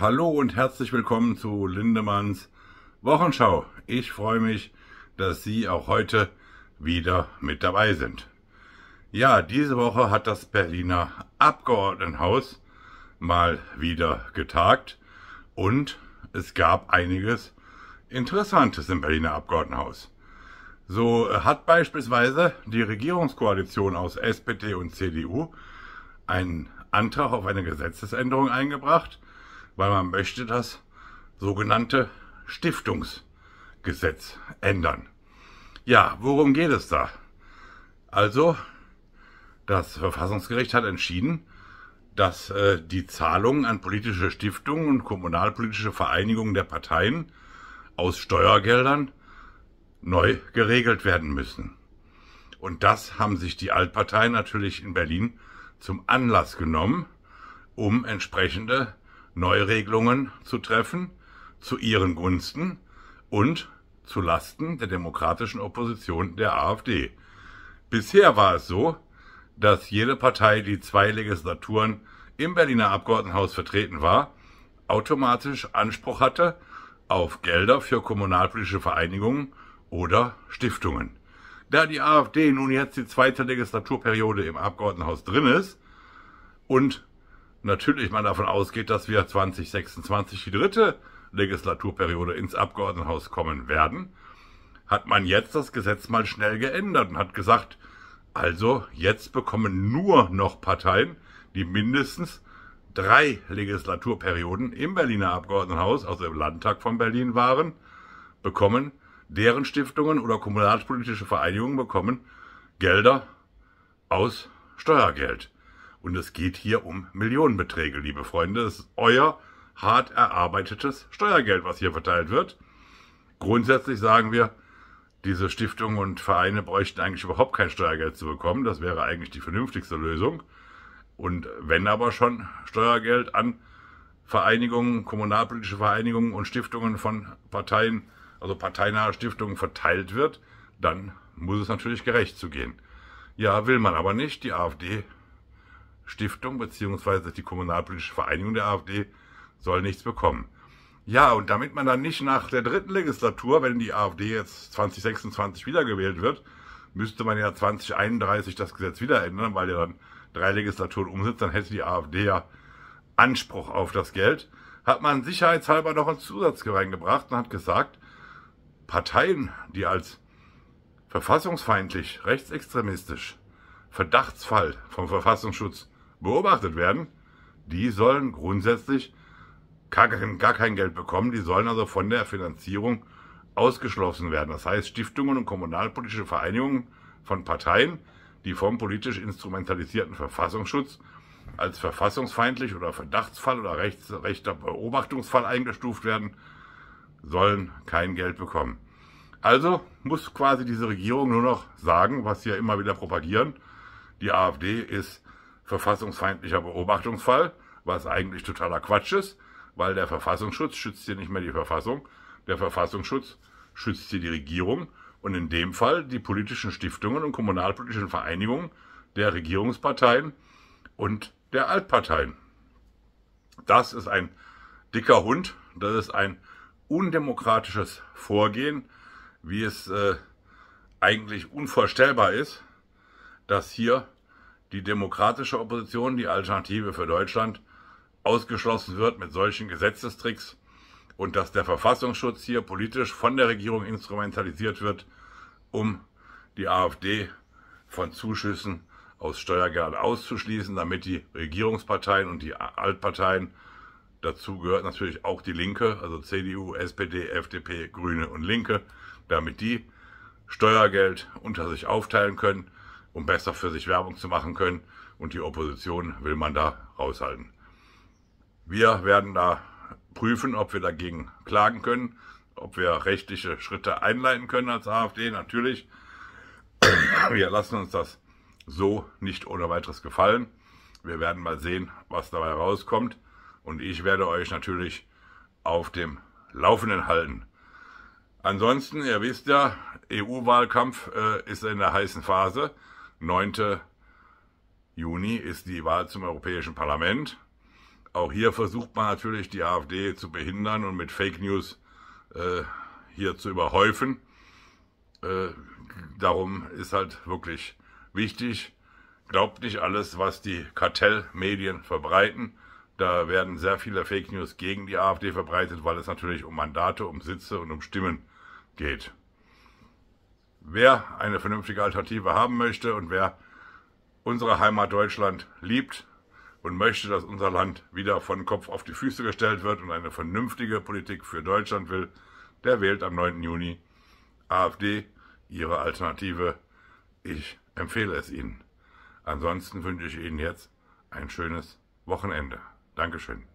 hallo und herzlich willkommen zu Lindemanns Wochenschau. Ich freue mich, dass Sie auch heute wieder mit dabei sind. Ja, diese Woche hat das Berliner Abgeordnetenhaus mal wieder getagt und es gab einiges Interessantes im Berliner Abgeordnetenhaus. So hat beispielsweise die Regierungskoalition aus SPD und CDU einen Antrag auf eine Gesetzesänderung eingebracht, weil man möchte das sogenannte Stiftungsgesetz ändern. Ja, worum geht es da? Also, das Verfassungsgericht hat entschieden, dass äh, die Zahlungen an politische Stiftungen und kommunalpolitische Vereinigungen der Parteien aus Steuergeldern neu geregelt werden müssen. Und das haben sich die Altparteien natürlich in Berlin zum Anlass genommen, um entsprechende Neuregelungen zu treffen zu ihren Gunsten und zu Lasten der demokratischen Opposition der AfD. Bisher war es so, dass jede Partei, die zwei Legislaturen im Berliner Abgeordnetenhaus vertreten war, automatisch Anspruch hatte auf Gelder für kommunalpolitische Vereinigungen oder Stiftungen. Da die AfD nun jetzt die zweite Legislaturperiode im Abgeordnetenhaus drin ist und natürlich man davon ausgeht, dass wir 2026 die dritte Legislaturperiode ins Abgeordnetenhaus kommen werden, hat man jetzt das Gesetz mal schnell geändert und hat gesagt, also jetzt bekommen nur noch Parteien, die mindestens drei Legislaturperioden im Berliner Abgeordnetenhaus, also im Landtag von Berlin waren, bekommen, deren Stiftungen oder kommunalpolitische Vereinigungen bekommen Gelder aus Steuergeld. Und es geht hier um Millionenbeträge, liebe Freunde. Es ist euer hart erarbeitetes Steuergeld, was hier verteilt wird. Grundsätzlich sagen wir, diese Stiftungen und Vereine bräuchten eigentlich überhaupt kein Steuergeld zu bekommen. Das wäre eigentlich die vernünftigste Lösung. Und wenn aber schon Steuergeld an Vereinigungen, kommunalpolitische Vereinigungen und Stiftungen von Parteien, also parteinahe Stiftungen verteilt wird, dann muss es natürlich gerecht zugehen. Ja, will man aber nicht. Die AfD Stiftung bzw. die Kommunalpolitische Vereinigung der AfD soll nichts bekommen. Ja, und damit man dann nicht nach der dritten Legislatur, wenn die AfD jetzt 2026 wiedergewählt wird, müsste man ja 2031 das Gesetz wieder ändern, weil ja dann drei Legislaturen umsetzt, dann hätte die AfD ja Anspruch auf das Geld, hat man sicherheitshalber noch einen Zusatz reingebracht und hat gesagt, Parteien, die als verfassungsfeindlich, rechtsextremistisch, Verdachtsfall vom Verfassungsschutz beobachtet werden, die sollen grundsätzlich gar kein, gar kein Geld bekommen. Die sollen also von der Finanzierung ausgeschlossen werden. Das heißt, Stiftungen und kommunalpolitische Vereinigungen von Parteien, die vom politisch instrumentalisierten Verfassungsschutz als verfassungsfeindlich oder Verdachtsfall oder rechts, rechter Beobachtungsfall eingestuft werden, sollen kein Geld bekommen. Also muss quasi diese Regierung nur noch sagen, was sie ja immer wieder propagieren, die AfD ist verfassungsfeindlicher Beobachtungsfall, was eigentlich totaler Quatsch ist, weil der Verfassungsschutz schützt hier nicht mehr die Verfassung, der Verfassungsschutz schützt hier die Regierung und in dem Fall die politischen Stiftungen und kommunalpolitischen Vereinigungen der Regierungsparteien und der Altparteien. Das ist ein dicker Hund, das ist ein undemokratisches Vorgehen, wie es äh, eigentlich unvorstellbar ist, dass hier die demokratische Opposition, die Alternative für Deutschland, ausgeschlossen wird mit solchen Gesetzestricks und dass der Verfassungsschutz hier politisch von der Regierung instrumentalisiert wird, um die AfD von Zuschüssen aus Steuergeld auszuschließen, damit die Regierungsparteien und die Altparteien, dazu gehört natürlich auch die Linke, also CDU, SPD, FDP, Grüne und Linke, damit die Steuergeld unter sich aufteilen können um besser für sich Werbung zu machen können und die Opposition will man da raushalten. Wir werden da prüfen, ob wir dagegen klagen können, ob wir rechtliche Schritte einleiten können als AfD, natürlich. Wir lassen uns das so nicht ohne weiteres gefallen. Wir werden mal sehen, was dabei rauskommt. Und ich werde euch natürlich auf dem Laufenden halten. Ansonsten, ihr wisst ja, EU-Wahlkampf äh, ist in der heißen Phase. 9. Juni ist die Wahl zum Europäischen Parlament. Auch hier versucht man natürlich, die AfD zu behindern und mit Fake News äh, hier zu überhäufen. Äh, darum ist halt wirklich wichtig, glaubt nicht alles, was die Kartellmedien verbreiten. Da werden sehr viele Fake News gegen die AfD verbreitet, weil es natürlich um Mandate, um Sitze und um Stimmen geht. Wer eine vernünftige Alternative haben möchte und wer unsere Heimat Deutschland liebt und möchte, dass unser Land wieder von Kopf auf die Füße gestellt wird und eine vernünftige Politik für Deutschland will, der wählt am 9. Juni AfD, ihre Alternative. Ich empfehle es Ihnen. Ansonsten wünsche ich Ihnen jetzt ein schönes Wochenende. Dankeschön.